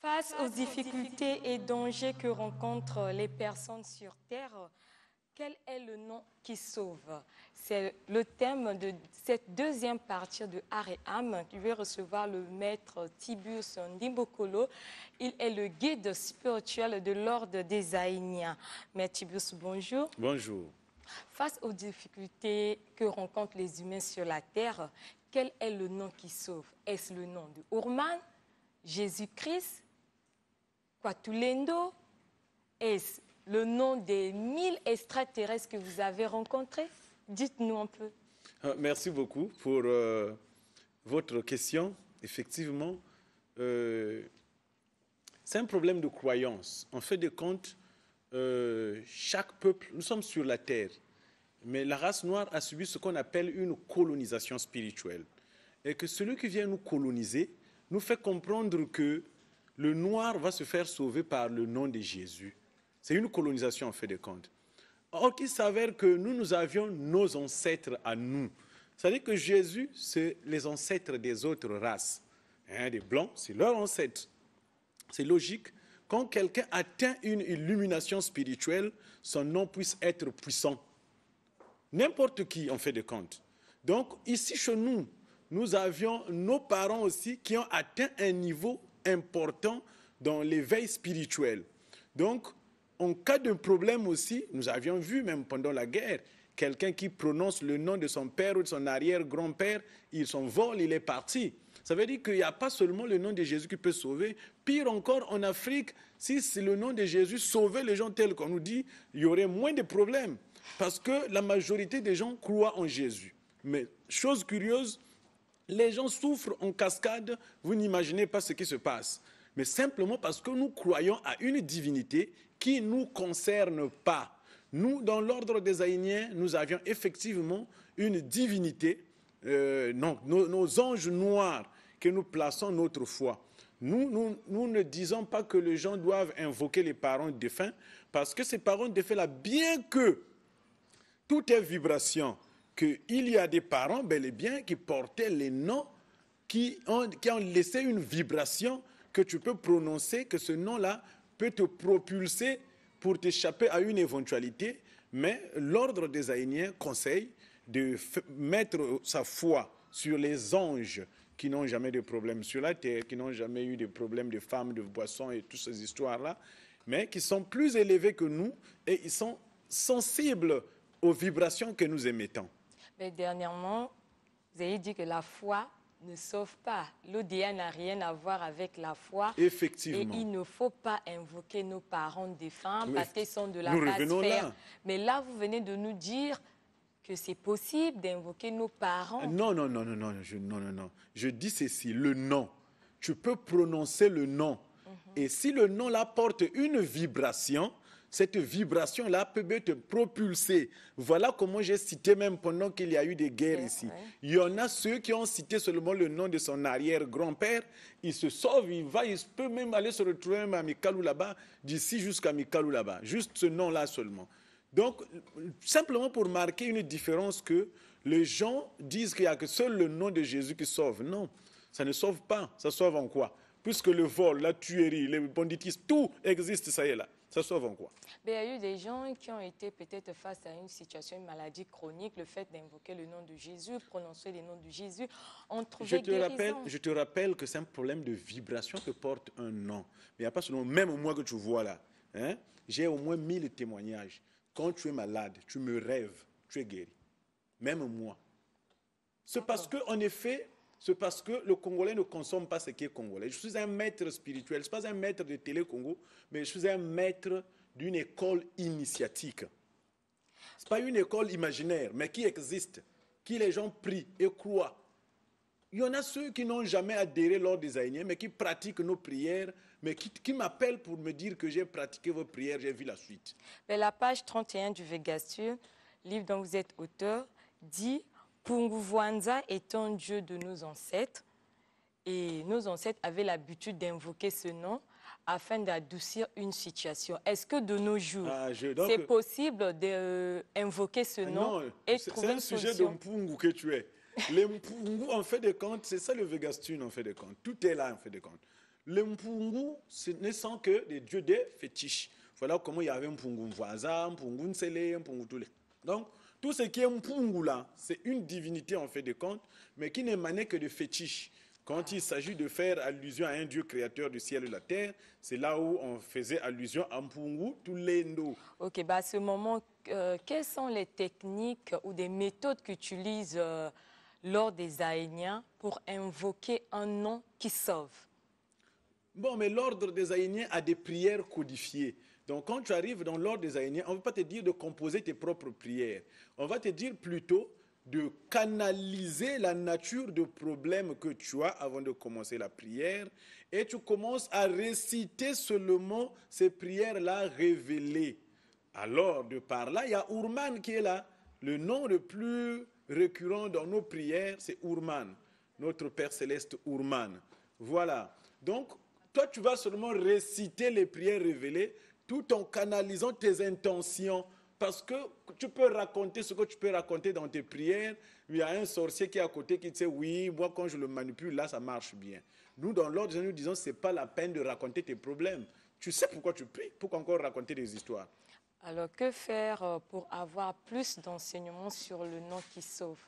Face aux difficultés et dangers que rencontrent les personnes sur Terre, quel est le nom qui sauve C'est le thème de cette deuxième partie de Am. qui va recevoir le maître Tibius Ndimbokolo. Il est le guide spirituel de l'ordre des Aïniens. Maître Tibius, bonjour. Bonjour. Face aux difficultés que rencontrent les humains sur la Terre, quel est le nom qui sauve Est-ce le nom de Ourman Jésus-Christ, Quatulendo est-ce le nom des mille extraterrestres que vous avez rencontrés Dites-nous un peu. Ah, merci beaucoup pour euh, votre question. Effectivement, euh, c'est un problème de croyance. En fait de compte, euh, chaque peuple, nous sommes sur la terre, mais la race noire a subi ce qu'on appelle une colonisation spirituelle. Et que celui qui vient nous coloniser nous fait comprendre que le noir va se faire sauver par le nom de Jésus. C'est une colonisation en fait de compte. Or il s'avère que nous, nous avions nos ancêtres à nous. C'est-à-dire que Jésus, c'est les ancêtres des autres races. Hein, des blancs, c'est leurs ancêtres. C'est logique. Quand quelqu'un atteint une illumination spirituelle, son nom puisse être puissant. N'importe qui en fait de compte. Donc ici chez nous, nous avions nos parents aussi qui ont atteint un niveau important dans l'éveil spirituel. Donc, en cas de problème aussi, nous avions vu même pendant la guerre, quelqu'un qui prononce le nom de son père ou de son arrière-grand-père, il s'envole, il est parti. Ça veut dire qu'il n'y a pas seulement le nom de Jésus qui peut sauver. Pire encore, en Afrique, si c'est le nom de Jésus sauvait les gens tels qu'on nous dit, il y aurait moins de problèmes. Parce que la majorité des gens croient en Jésus. Mais chose curieuse, les gens souffrent en cascade, vous n'imaginez pas ce qui se passe. Mais simplement parce que nous croyons à une divinité qui ne nous concerne pas. Nous, dans l'ordre des Aïniens, nous avions effectivement une divinité, euh, non, nos, anges noirs que nous plaçons notre foi. Nous, nous, ne disons pas que les gens doivent invoquer les parents défunts, parce que ces parents défunts-là, bien que tout est vibration, qu'il y a des parents bel et bien qui portaient les noms qui ont, laissé une vibration que tu peux prononcer, que ce nom-là peut te propulser pour t'échapper à une éventualité. Mais l'ordre des Aïniens conseille de mettre sa foi sur les anges qui n'ont jamais de problème sur la terre, qui n'ont jamais eu de problème de femmes, de boissons et toutes ces histoires-là, mais qui sont plus élevés que nous et ils sont sensibles aux vibrations que nous émettons. Mais dernièrement, vous avez dit que la foi ne sauve pas. L'ODA n'a rien à voir avec la foi. Effectivement. Et il ne faut pas invoquer nos parents défunts parce qu'ils sont de la nous Mais là, vous venez de nous dire que c'est possible d'invoquer nos parents. Non, non, non, non, non, je, non, non, non. Je dis ceci, le nom. Tu peux prononcer le nom. Et si le nom là porte une vibration, cette vibration-là peut être propulser. Voilà comment j'ai cité même pendant qu'il y a eu des guerres ici. Il y en a ceux qui ont cité seulement le nom de son arrière-grand-père. Il se sauve, il va, il peut même aller se retrouver même à Mikalou là-bas, d'ici jusqu'à Mikalou là-bas. Juste ce nom-là seulement. Donc, simplement pour marquer une différence que les gens disent qu'il n'y a que seul le nom de Jésus qui sauve. Non, ça ne sauve pas. Ça sauve en quoi Puisque le vol, la tuerie, les banditisme, tout existe, ça y est là. Ça sauve en quoi Il y a eu des gens qui ont été peut-être face à une situation, une maladie chronique, le fait d'invoquer le nom de Jésus, prononcer les noms de Jésus, ont trouvé je te guérison. rappelle, Je te rappelle que c'est un problème de vibration que porte un nom. Mais il n'y a pas seulement, même moi que tu vois là, hein, j'ai au moins 1000 témoignages. Quand tu es malade, tu me rêves, tu es guéri. Même moi. C'est ah parce qu'en effet, c'est parce que le Congolais ne consomme pas ce qui est congolais. Je suis un maître spirituel, je ne suis pas un maître de Télé-Congo, mais je suis un maître d'une école initiatique. Ce n'est pas une école imaginaire, mais qui existe, qui les gens prient et croient. Il y en a ceux qui n'ont jamais adhéré lors des aînés, mais qui pratiquent nos prières, mais qui, m'appellent pour me dire que j'ai pratiqué vos prières, j'ai vu la suite. Mais la page 31 du Vegastur, livre dont vous êtes auteur, dit wanza est un dieu de nos ancêtres et nos ancêtres avaient l'habitude d'invoquer ce nom afin d'adoucir une situation. Est-ce que de nos jours, ah, c'est possible d'invoquer euh, ce ah, nom non, et trouver C'est un sujet de Mpungu que tu es. Les Mpungu, en fait de compte, c'est ça le Vegastune, en fait de compte. Tout est là, en fait de compte. Les Mpungu, ce ne sont que des dieux des fétiches. Voilà comment il y avait Mpungu Mwaza, Mpungu Nsele, Mpungu Tule. Donc, tout ce qui est Mpungula, c'est une divinité en fait de compte, mais qui n'émanait que de fétiches. Quand il s'agit de faire allusion à un Dieu créateur du ciel et de la terre, c'est là où on faisait allusion à Mpungu, no. Ok, bah à ce moment, euh, quelles sont les techniques ou des méthodes qu'utilisent l'ordre euh, lors des Aéniens pour invoquer un nom qui sauve Bon, mais l'ordre des Aéniens a des prières codifiées. Donc quand tu arrives dans l'ordre des Aïniens, on ne va pas te dire de composer tes propres prières. On va te dire plutôt de canaliser la nature de problème que tu as avant de commencer la prière. Et tu commences à réciter seulement ces prières-là révélées. Alors, de par là, il y a Ourman qui est là. Le nom le plus récurrent dans nos prières, c'est Ourman, notre Père céleste Ourman. Voilà. Donc, toi, tu vas seulement réciter les prières révélées tout en canalisant tes intentions. Parce que tu peux raconter ce que tu peux raconter dans tes prières. Il y a un sorcier qui est à côté qui te dit Oui, moi, quand je le manipule, là, ça marche bien. Nous, dans l'ordre, nous disons Ce n'est pas la peine de raconter tes problèmes. Tu sais pourquoi tu pries Pour encore raconter des histoires Alors, que faire euh, pour avoir plus d'enseignements sur le nom qui sauve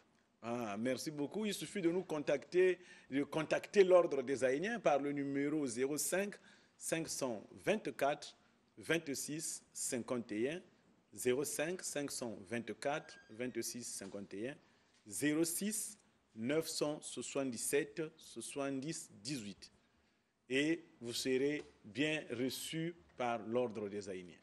ah, merci beaucoup. Il suffit de nous contacter, de contacter l'Ordre des aéniens par le numéro 05 524 26 51 05 524 26 51 06 977 70 18. Et vous serez bien reçu par l'ordre des Aïniens.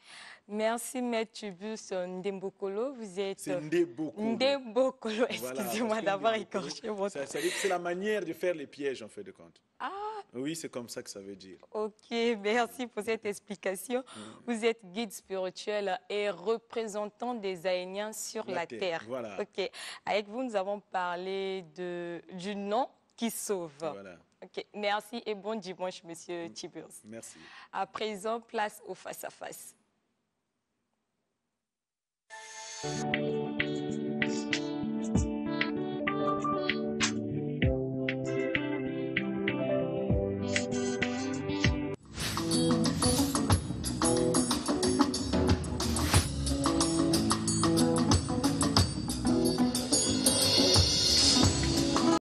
Merci, Maître Tubus Ndembokolo. Vous êtes. Ndembokolo. excusez-moi d'avoir écorché votre. C'est la manière de faire les pièges, en fait de compte. Ah! Oui, c'est comme ça que ça veut dire. Ok, merci pour cette explication. Mm. Vous êtes guide spirituel et représentant des Aéniens sur la, terre. Ok. Avec vous, nous avons parlé de, du nom qui sauve. Ok, merci et bon dimanche, Monsieur mm. Tiburs. Merci. À présent, place au face-à-face. face à face